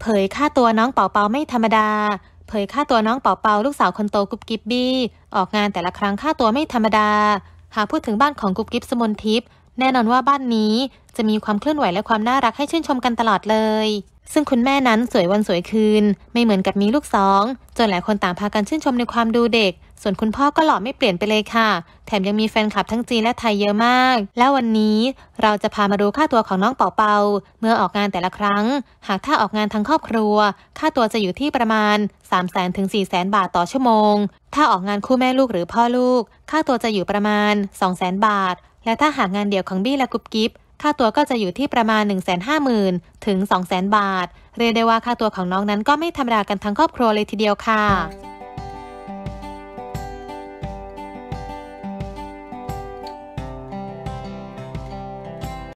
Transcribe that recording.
เผยค่าตัวน้องเป่าเปาไม่ธรรมดา เผยค่าตัวน้องเป่าเปาลูกสาวคนโตกุ๊บกิ๊บบี้ออกงานแต่ละครั้งค่าตัวไม่ธรรมดา หากพูดถึงบ้านของกุ๊บกิ๊บสมนทิพย์แน่นอนว่าบ้านนี้จะมีความเคลื่อนไหวและความน่ารักให้ชื่นชมกันตลอดเลย ซึ่งคุณแม่นั้นสวยวันสวยคืน ไม่เหมือนกับมีลูกสอง จนหลายคนต่างพากันชื่นชมในความดูเด็ก ส่วนคุณพ่อก็หล่อไม่เปลี่ยนไปเลยค่ะ แถมยังมีแฟนคลับทั้งจีนและไทยเยอะมาก แล้ววันนี้เราจะพามาดูค่าตัวของน้องเป่าเปา เมื่อออกงานแต่ละครั้ง หากถ้าออกงานทั้งครอบครัว ค่าตัวจะอยู่ที่ประมาณ3 0 0 0 0 0ถึง4 0 0 0 0บาทต่อชั่วโมง ถ้าออกงานคู่แม่ลูกหรือพ่อลูก ค่าตัวจะอยู่ประมาณ 2 0 0 0 0 0บาท และถ้าหากงานเดี่ยวของบี้และกุ๊บกิ๊บค่าตัวก็จะอยู่ที่ประมาณ 1 5 0 0 0 0ถึง200,000 บาท เรียกได้ว่าค่าตัวของน้องนั้นก็ไม่ธรรมดากันทั้งครอบครัวเลยทีเดียวค่ะ